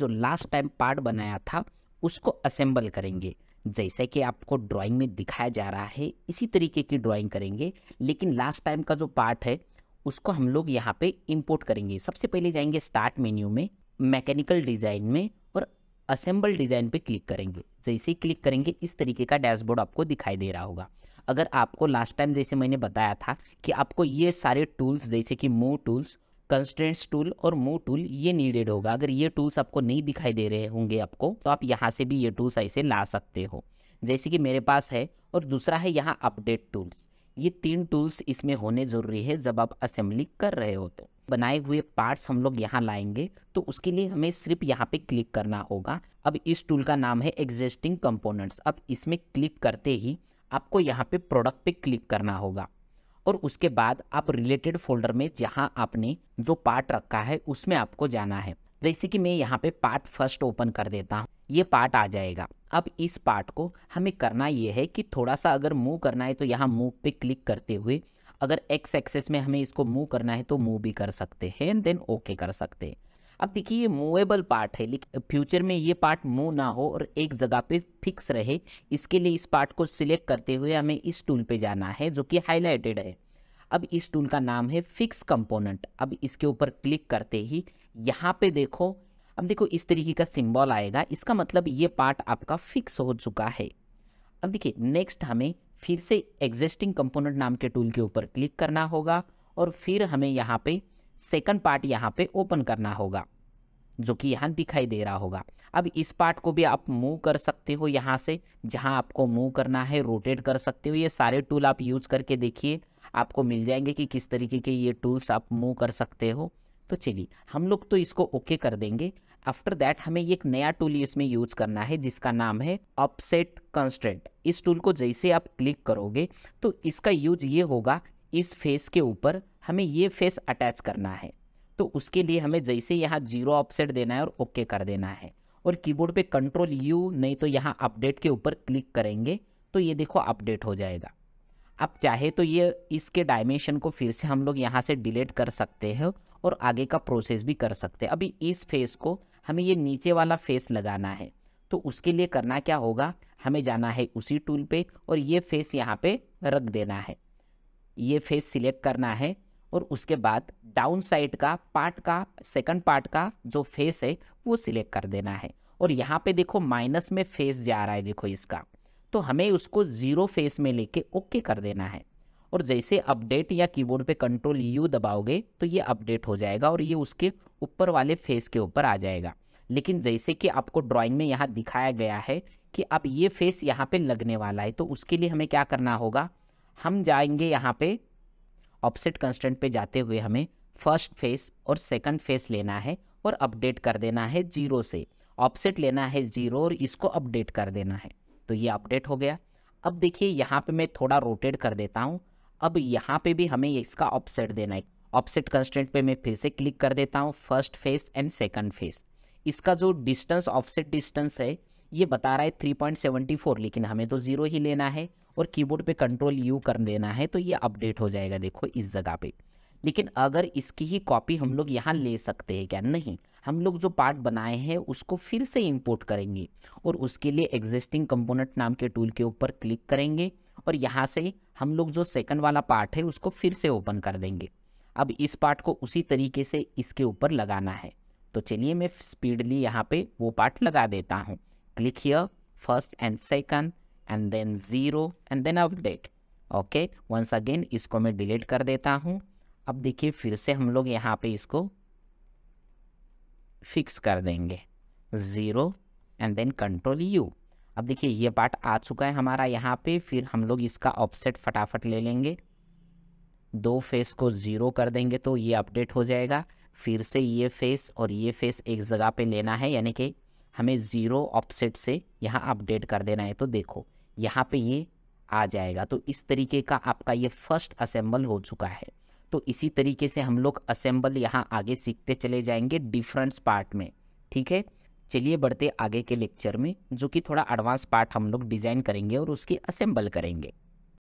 जो last time part बनाया था उसको असेंबल करेंगे जैसे कि आपको ड्राइंग में दिखाया जा रहा है इसी तरीके की ड्राइंग करेंगे लेकिन लास्ट टाइम का जो पार्ट है उसको हम लोग यहाँ पे इंपोर्ट करेंगे सबसे पहले जाएंगे स्टार्ट मेन्यू में मैकेनिकल डिज़ाइन में और असेंबल डिज़ाइन पे क्लिक करेंगे जैसे ही क्लिक करेंगे इस तरीके का डैशबोर्ड आपको दिखाई दे रहा होगा अगर आपको लास्ट टाइम जैसे मैंने बताया था कि आपको ये सारे टूल्स जैसे कि मो टूल्स कंस्टेंट्स टूल और मूव टूल ये नीडेड होगा अगर ये टूल्स आपको नहीं दिखाई दे रहे होंगे आपको तो आप यहाँ से भी ये टूल्स ऐसे ला सकते हो जैसे कि मेरे पास है और दूसरा है यहाँ अपडेट टूल्स ये तीन टूल्स इसमें होने ज़रूरी है जब आप असेंबली कर रहे हो तो बनाए हुए पार्ट्स हम लोग यहाँ लाएंगे तो उसके लिए हमें सिर्फ यहाँ पे क्लिक करना होगा अब इस टूल का नाम है एग्जिस्टिंग कंपोनेंट्स अब इसमें क्लिक करते ही आपको यहाँ पे प्रोडक्ट पे क्लिक करना होगा और उसके बाद आप रिलेटेड फोल्डर में जहाँ आपने जो पार्ट रखा है उसमें आपको जाना है जैसे कि मैं यहाँ पे पार्ट फर्स्ट ओपन कर देता हूँ ये पार्ट आ जाएगा अब इस पार्ट को हमें करना ये है कि थोड़ा सा अगर मूव करना है तो यहाँ मूव पे क्लिक करते हुए अगर एक्स एक्सेस में हमें इसको मूव करना है तो मूव भी कर सकते हैं एंड देन ओके कर सकते हैं अब देखिए ये मूवेबल पार्ट है लेकिन फ्यूचर में ये पार्ट मूव ना हो और एक जगह पे फिक्स रहे इसके लिए इस पार्ट को सिलेक्ट करते हुए हमें इस टूल पे जाना है जो कि हाईलाइटेड है अब इस टूल का नाम है फिक्स कंपोनेंट अब इसके ऊपर क्लिक करते ही यहाँ पे देखो अब देखो इस तरीके का सिम्बॉल आएगा इसका मतलब ये पार्ट आपका फिक्स हो चुका है अब देखिए नेक्स्ट हमें फिर से एग्जिस्टिंग कंपोनेंट नाम के टूल के ऊपर क्लिक करना होगा और फिर हमें यहाँ पे सेकंड पार्ट यहाँ पे ओपन करना होगा जो कि यहाँ दिखाई दे रहा होगा अब इस पार्ट को भी आप मूव कर सकते हो यहाँ से जहाँ आपको मूव करना है रोटेट कर सकते हो ये सारे टूल आप यूज करके देखिए आपको मिल जाएंगे कि किस तरीके के ये टूल्स आप मूव कर सकते हो तो चलिए हम लोग तो इसको ओके कर देंगे आफ्टर दैट हमें एक नया टूल इसमें यूज करना है जिसका नाम है अपसेट कंस्टेंट इस टूल को जैसे आप क्लिक करोगे तो इसका यूज ये होगा इस फेस के ऊपर हमें ये फेस अटैच करना है तो उसके लिए हमें जैसे यहाँ जीरो ऑफसेट देना है और ओके कर देना है और कीबोर्ड पे कंट्रोल यू नहीं तो यहाँ अपडेट के ऊपर क्लिक करेंगे तो ये देखो अपडेट हो जाएगा अब चाहे तो ये इसके डायमेंशन को फिर से हम लोग यहाँ से डिलीट कर सकते हैं और आगे का प्रोसेस भी कर सकते हैं अभी इस फेस को हमें ये नीचे वाला फेस लगाना है तो उसके लिए करना क्या होगा हमें जाना है उसी टूल पे और ये फेस यहाँ पे रख देना है ये फेस सिलेक्ट करना है और उसके बाद डाउन साइड का पार्ट का सेकंड पार्ट का जो फेस है वो सिलेक्ट कर देना है और यहाँ पे देखो माइनस में फेस जा रहा है देखो इसका तो हमें उसको ज़ीरो फेस में लेके ओके कर देना है और जैसे अपडेट या कीबोर्ड पे कंट्रोल यू दबाओगे तो ये अपडेट हो जाएगा और ये उसके ऊपर वाले फेस के ऊपर आ जाएगा लेकिन जैसे कि आपको ड्राइंग में यहाँ दिखाया गया है कि अब ये फेस यहाँ पे लगने वाला है तो उसके लिए हमें क्या करना होगा हम जाएंगे यहाँ पे ऑफसेट कंस्टेंट पे जाते हुए हमें फर्स्ट फेस और सेकंड फेस लेना है और अपडेट कर देना है जीरो से ऑपसेट लेना है जीरो और इसको अपडेट कर देना है तो ये अपडेट हो गया अब देखिए यहाँ पे मैं थोड़ा रोटेट कर देता हूँ अब यहाँ पे भी हमें इसका ऑपसेट देना है ऑपसेट कंस्टेंट पे मैं फिर से क्लिक कर देता हूँ first face and second face इसका जो डिस्टेंस ऑफसेट डिस्टेंस है ये बता रहा है 3.74 लेकिन हमें तो ज़ीरो ही लेना है और कीबोर्ड पे कंट्रोल यू कर देना है तो ये अपडेट हो जाएगा देखो इस जगह पे लेकिन अगर इसकी ही कॉपी हम लोग यहाँ ले सकते हैं क्या नहीं हम लोग जो पार्ट बनाए हैं उसको फिर से इंपोर्ट करेंगे और उसके लिए एग्जिस्टिंग कंपोनेंट नाम के टूल के ऊपर क्लिक करेंगे और यहाँ से हम लोग जो सेकंड वाला पार्ट है उसको फिर से ओपन कर देंगे अब इस पार्ट को उसी तरीके से इसके ऊपर लगाना है तो चलिए मैं स्पीडली यहाँ पे वो पार्ट लगा देता हूँ click here first and second and then zero and then update okay once again इसको मैं डिलीट कर देता हूँ अब देखिए फिर से हम लोग यहाँ पे इसको फिक्स कर देंगे zero and then control U अब देखिए ये पार्ट आ चुका है हमारा यहाँ पे फिर हम लोग इसका ऑफसेट फटाफट ले लेंगे दो फेस को ज़ीरो कर देंगे तो ये अपडेट हो जाएगा फिर से ये फेस और ये फेस एक जगह पे लेना है यानी कि हमें ज़ीरो ऑफसेट से यहाँ अपडेट कर देना है तो देखो यहाँ पे ये आ जाएगा तो इस तरीके का आपका ये फर्स्ट असेंबल हो चुका है तो इसी तरीके से हम लोग असेंबल यहाँ आगे सीखते चले जाएंगे डिफरेंस पार्ट में ठीक है चलिए बढ़ते आगे के लेक्चर में जो कि थोड़ा एडवांस पार्ट हम लोग डिज़ाइन करेंगे और उसकी असेंबल करेंगे